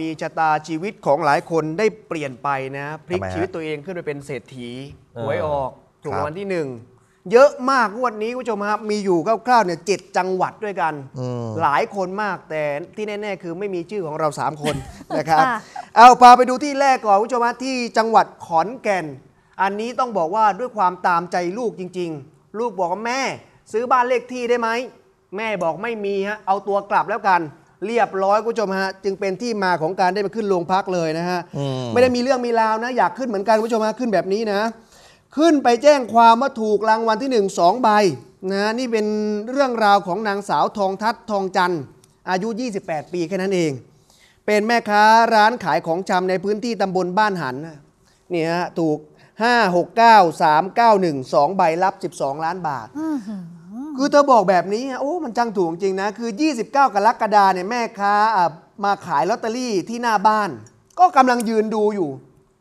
มีชะตาชีวิตของหลายคนได้เปลี่ยนไปนะ พลิกชีวิตตัวเองขึ้นไปเป็นเศรษฐีหวยออกถูกวันที่หนึ่งเยอะมากวันนี้ คุณผู้ชมครับมีอยู่คร่าวๆเนี่ยเจ็ดจังหวัดด้วยกัน หลายคนมากแต่ที่แน่ๆ คือไม่มีชื่อของเรา 3 คนนะครับ เอาพาไปดูที่แรกก่อน คุณผู้ชมครับที่จังหวัดขอนแก่น อันนี้ต้องบอกว่าด้วยความตามใจลูกจริง ๆ ลูกบอกว่าแม่ ซื้อบ้านเลขที่ได้ไหมแม่บอกไม่มีฮะเอาตัวกลับแล้วกันเรียบร้อยคุณผู้ชมฮะจึงเป็นที่มาของการได้มาขึ้นโรงพักเลยนะฮะไม่ได้มีเรื่องมีราวนะ อยากขึ้นเหมือนกันคุณผู้ชมฮะขึ้นแบบนี้นะ ขึ้นไปแจ้งความว่าถูกรางวัลที่1นึ่งสองใบนะนี่เป็นเรื่องราวของนางสาวทองทัศทองจันทร์อายุ 28 ปีแค่นั้นเอง เป็นแม่ค้าร้านขายของชำในพื้นที่ตำบลบ้านหันนี่ฮะถูก5 6 9 3 9 1 2ใบรับ 12 ล้านบาทคือเธอบอกแบบนี้โอ้ มันจังถูกจริงนะ คือ 29 กรกฎาเนี่ยแม่ค้ามาขายลอตเตอรี่ที่หน้าบ้าน ก็กำลังยืนดูอยู่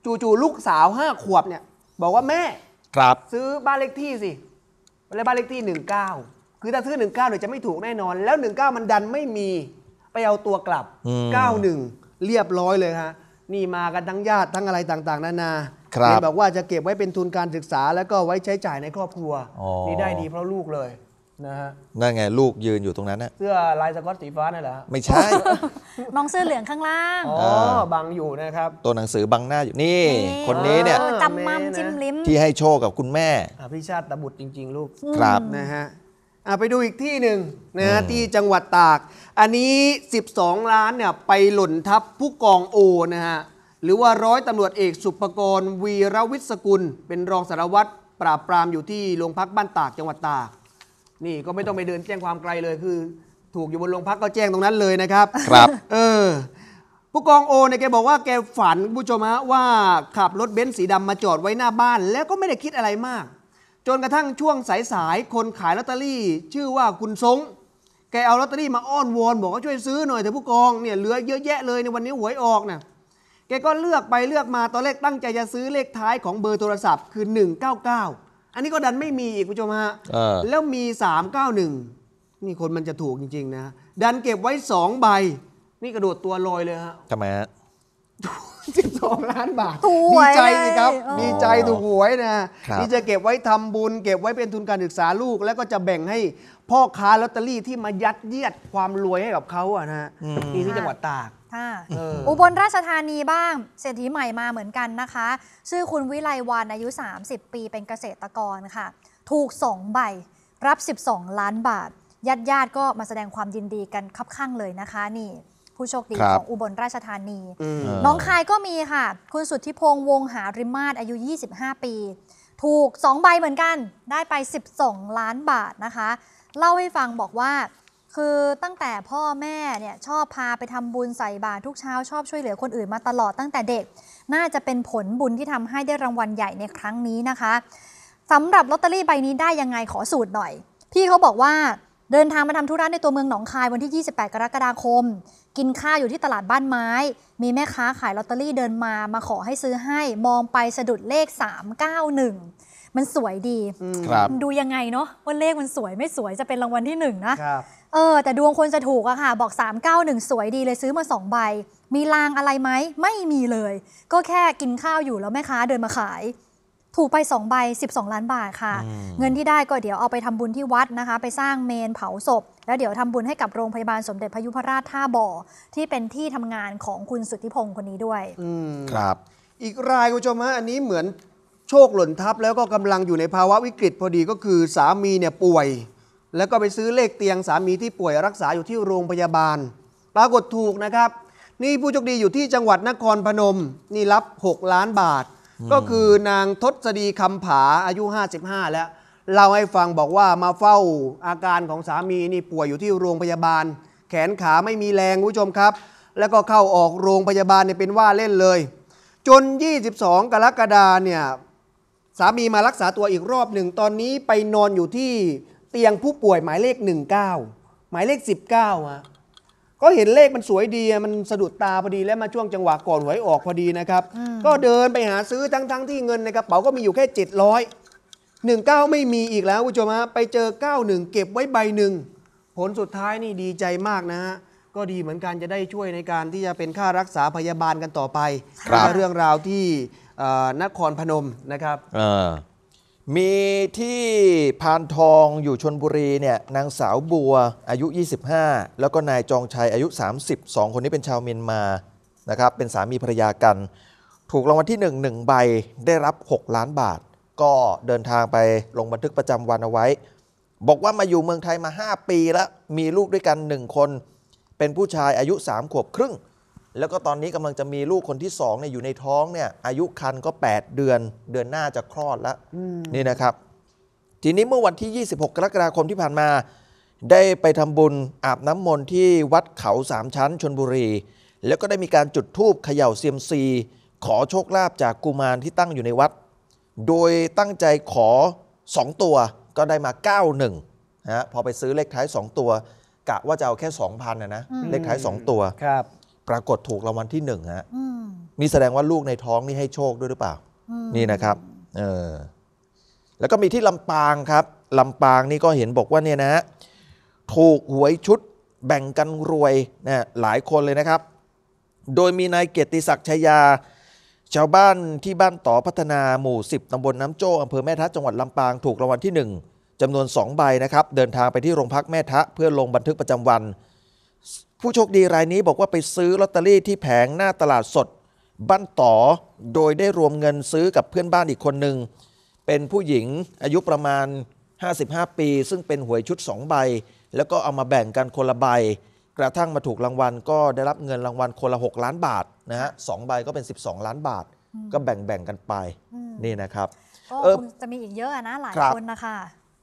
จู่ๆลูกสาวห้าขวบเนี่ย บอกว่าแม่ครับซื้อบ้านเลขที่สิะลรบ้านเลขที่ 19 คือถ้าซื้อ 19เดี๋ยวจะไม่ถูกแน่นอนแล้ว 19 มันดันไม่มีไปเอาตัวกลับ 91 เรียบร้อยเลยฮะ นี่มากันทั้งญาติทั้งอะไรต่างๆนานาครับบอกว่าจะเก็บไว้เป็นทุนการศึกษาแล้วก็ไว้ใช้จ่ายในครอบครัวนี่ได้ดีเพราะลูกเลยนะฮะนั่นไง ลูกยืนอยู่ตรงนั้นนะเสื้อลายสก๊อตสีฟ้านั่นแหละไม่ใช่น้องเสื้อเหลืองข้างล่าง อ๋อ บังอยู่นะครับ ตัวหนังสือบังหน้าอยู่นี่ คนนี้เนี่ยจำมั่มจิ้มลิ้มที่ให้โชคกับคุณแม่พี่ชาติตะบุตรจริงๆ ลูกครับนะฮะไปดูอีกที่หนึ่งนะฮะที่จังหวัดตาก อันนี้ 12 ล้านเนี่ยไปหล่นทับผู้กองโอนะฮะหรือว่าร้อยตำรวจเอกสุภกรวีรวิศกุล เป็นรองสารวัตรปราบปรามอยู่ที่โรงพักบ้านตากจังหวัดตากนี่ก็ไม่ต้องไปเดินแจ้งความไกลเลยคือ ถูกอยู่บนโรงพักก็แจ้งตรงนั้นเลยนะครับครับเออผู้กองโอเนี่ยแกบอกว่าแกฝันผู้ชมฮะว่าขับรถเบนซ์สีดำมาจอดไว้หน้าบ้านแล้วก็ไม่ได้คิดอะไรมาก จนกระทั่งช่วงสายๆ คนขายลอตเตอรี่ชื่อว่าคุณสงแกเอาลอตเตอรี่มาอ้อนวอน บอกว่าช่วยซื้อหน่อยเถอะผู้กองเนี่ยเหลือเยอะแยะเลยในวันนี้หวยออกนะ่ะแกก็เลือกไปเลือกมาตอนแรกตั้งใจจะซื้อเลขท้ายของเบอร์โทรศัพท์คือ199อันนี้ก็ดันไม่มีอีกคุณผู้ชมฮะแล้วมี 391 นี่คนมันจะถูกจริงๆนะะดันเก็บไว้ 2 ใบ นี่กระโดดตัวลอยเลยฮะทำไมฮะ12ล้านบาทดีใจสิครับดีใจถูกหวยนะนี่จะเก็บไว้ทำบุญ เก็บไว้เป็นทุนการศึกษาลูก แล้วก็จะแบ่งให้พ่อค้าลอตเตอรี่ที่มายัดเยียดความรวยให้กับเขาอะนะฮะนี่ที่จังหวัดตาก อุบลราชธานีบ้าง เศรษฐีใหม่มาเหมือนกันนะคะ ชื่อคุณวิไลวานอายุ 30 ปีเป็นเกษตรกรค่ะ ถูก 2 ใบ รับ 12 ล้านบาทญาติญาติๆก็มาแสดงความยินดีกันคับข้างเลยนะคะนี่ผู้โชคดีคของอุบลราชธานี น้องคายก็มีค่ะ คุณสุทธิพงษ์วงหาริมาศอายุ 25 ปี ถูก 2 ใบเหมือนกันได้ไป 12 ล้านบาทนะคะ เล่าให้ฟังบอกว่าคือตั้งแต่พ่อแม่เนี่ยชอบพาไปทำบุญใส่บาตรทุกเช้า ชอบช่วยเหลือคนอื่นมาตลอดตั้งแต่เด็กน่าจะเป็นผลบุญที่ทำให้ได้รางวัลใหญ่ในครั้งนี้นะคะสำหรับลอตเตอรี่ใบนี้ได้ยังไงขอสูตรหน่อย พี่เขาบอกว่าเดินทางมาทำธุระในตัวเมืองหนองคายวันที่ 28 กรกฎาคม กินข้าวอยู่ที่ตลาดบ้านไม้ มีแม่ค้าขายลอตเตอรี่เดินมา มาขอให้ซื้อให้ มองไปสะดุดเลข 391 มันสวยดีัดูยังไงเนาะว่าเลขมันสวยไม่สวยจะเป็นรางวัลที่หนึ่งนะเออแต่ดวงคนจะถูกอะค่ะบอก 391 สวยดีเลยซื้อมา2ใบ มีลางอะไรไหม ไม่มีเลย ก็แค่กินข้าวอยู่แล้วแม่ค้าเดินมาขายถูกไป 2 ใบ 12 ล้านบาทค่ะ เงินที่ได้ก็เดี๋ยวเอาไปทำบุญที่วัดนะคะไปสร้างเมนเผาศพ แล้วเดี๋ยวทำบุญให้กับโรงพยาบาลสมเด็จพยุพราชท่าบ่อ ที่เป็นที่ทำงานของคุณสุทธิพงศ์คนนี้ด้วยครับ อีกรายคุณผู้ชมฮะอันนี้เหมือนโชคหล่นทับแล้วก็กำลังอยู่ในภาวะวิกฤตพอดีก็คือสามีเนี่ยป่วย แล้วก็ไปซื้อเลขเตียงสามีที่ป่วยรักษาอยู่ที่โรงพยาบาล ปรากฏถูกนะครับ นี่ผู้โชคดีอยู่ที่จังหวัดนครพนม นี่รับ6ล้านบาทก็คือนางทศดีคำผา อายุ 55 แล้วเล่าให้ฟังบอกว่ามาเฝ้าอาการของสามีนี่ป่วยอยู่ที่โรงพยาบาล แขนขาไม่มีแรงผู้ชมครับ แล้วก็เข้าออกโรงพยาบาลเนี่ยเป็นว่าเล่นเลย จน 22 กรกฎาเนี่ยสามีมารักษาตัวอีกรอบหนึ่งตอนนี้ไปนอนอยู่ที่เตียงผู้ป่วยหมายเลข 19 หมายเลข 19 อ่ะก็เห็นเลขมันสวยดีมันสะดุดตาพอดีและมาช่วงจังหวะก่อนหวยออกพอดีนะครับ ก็เดินไปหาซื้อทั้งๆทที่เงินในกระเป๋าก็มีอยู่แค่ 700 19 ไม่มีอีกแล้วคุณผู้ชมฮะไปเจอ 91 เก็บไว้ใบหนึ่ง ผลสุดท้ายนี่ดีใจมากนะฮะก็ดีเหมือนกันจะได้ช่วยในการที่จะเป็นค่ารักษาพยาบาลกันต่อไปเรื่องราวที่นครพนมนะครับมีที่พานทองอยู่ชนบุรีเนี่ยนางสาวบัว อายุ 25 แล้วก็นายจองชัยอายุ 32 คนนี้เป็นชาวเมียนมานะครับเป็นสามีภรรยากัน ถูกรางวัลที่ 1 1 ใบได้รับ 6 ล้านบาท ก็เดินทางไปลงบันทึกประจำวันเอาไว้ บอกว่ามาอยู่เมืองไทยมา 5 ปีแล้ว มีลูกด้วยกัน 1 คน เป็นผู้ชายอายุ 3 ขวบครึ่งแล้วก็ตอนนี้กำลังจะมีลูกคนที่สองเนี่ยอยู่ในท้องเนี่ย อายุคันก็ 8 เดือนเดือนหน้าจะคลอดแล้วนี่นะครับ ทีนี้เมื่อวันที่ 26 กรกฎาคมที่ผ่านมา ได้ไปทำบุญอาบน้ำมนต์ที่วัดเขาสามชั้นชนบุรี แล้วก็ได้มีการจุดธูปเขย่าเซียมซี ขอโชคลาภจากกุมารที่ตั้งอยู่ในวัด โดยตั้งใจขอ 2 ตัวก็ได้มา 91นะพอไปซื้อเลขท้าย 2 ตัวกะว่าจะเอาแค่2,000นะนะ เลขท้าย 2 ตัวครับปรากฏถูกรางวัลที่หนึ่งฮะมีแสดงว่าลูกในท้องนี่ให้โชคด้วยหรือเปล่า นี่นะครับ เออ แล้วก็มีที่ลำปางครับ ลำปางนี่ก็เห็นบอกว่าเนี่ยนะถูกหวยชุดแบ่งกันรวยนะ หลายคนเลยนะครับ โดยมีนายเกียรติศักดิ์ชยา ชาวบ้านที่บ้านต่อพัฒนาหมู่ 10ตาบลน้ำโจ้อาเภอแม่ทะจังหวัดลำปางถูกรางวัลที่ 1จำนวน2ใบนะครับ เดินทางไปที่โรงพักแม่ทะเพื่อลงบันทึกประจำวันผู้โชคดีรายนี้บอกว่าไปซื้อลอตเตอรี่ที่แผงหน้าตลาดสดบ้านต่อโดยได้รวมเงินซื้อกับเพื่อนบ้านอีกคนหนึ่งเป็นผู้หญิงอายุประมาณ 55 ปี ซึ่งเป็นหวยชุด 2 ใบ แล้วก็เอามาแบ่งกันคนละใบ กระทั่งมาถูกรางวัลก็ได้รับเงินรางวัลคนละ 6 ล้านบาทนะฮะสใบก็เป็น 12 ล้านบาท ก็แบ่งๆกันไปนี่นะครับก็จะมีอีกเยอะนะหลายคคนนะคะ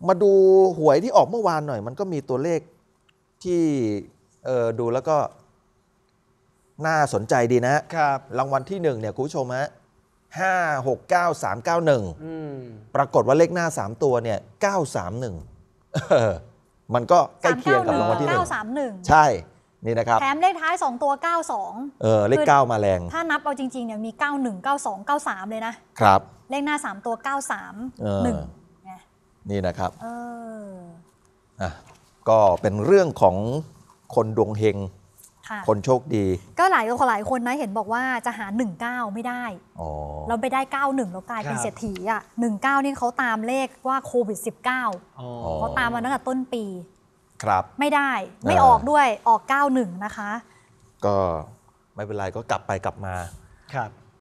มาดูหวยที่ออกเมื่อวานหน่อยมันก็มีตัวเลขที่เออดูแล้วก็น่าสนใจดีนะครับ รางวัลที่หนึ่งเนี่ยคุณผู้ชมฮะห้าหกเก้าสามเก้าหนึ่งปรากฏว่าเลขหน้าสามตัวเนี่ยเก้าสามหนึ่งมันก็ใกล้เคียงกับรางวัลที่หนึ่งเก้าาสมหนึ่งใช่ นี่นะครับ แถมเลขท้าย 2 ตัว 92เออ เลข 9 มาแรง ถ้านับเอาจริงๆเนี่ยมี 91 92 93 เลยนะ ครับ เลขหน้า 3 ตัว 93 1นี่นะครับ เออ อ่ะ ก็เป็นเรื่องของคนดวงเฮงคนโชคดี ก็หลายคนหลายคนนะ เห็นบอกว่าจะหา 19 ไม่ได้ เราไปได้ 91แล้วกลายเป็นเศรษฐีอ่ะ19 นี่เขาตามเลขว่าโควิด19เ๋อเขาตามมาตั้งแต่ต้นปี ครับ ไม่ได้ไม่ออกด้วยออก 91 นะคะ ก็ไม่เป็นไรก็กลับไปกลับมาครับ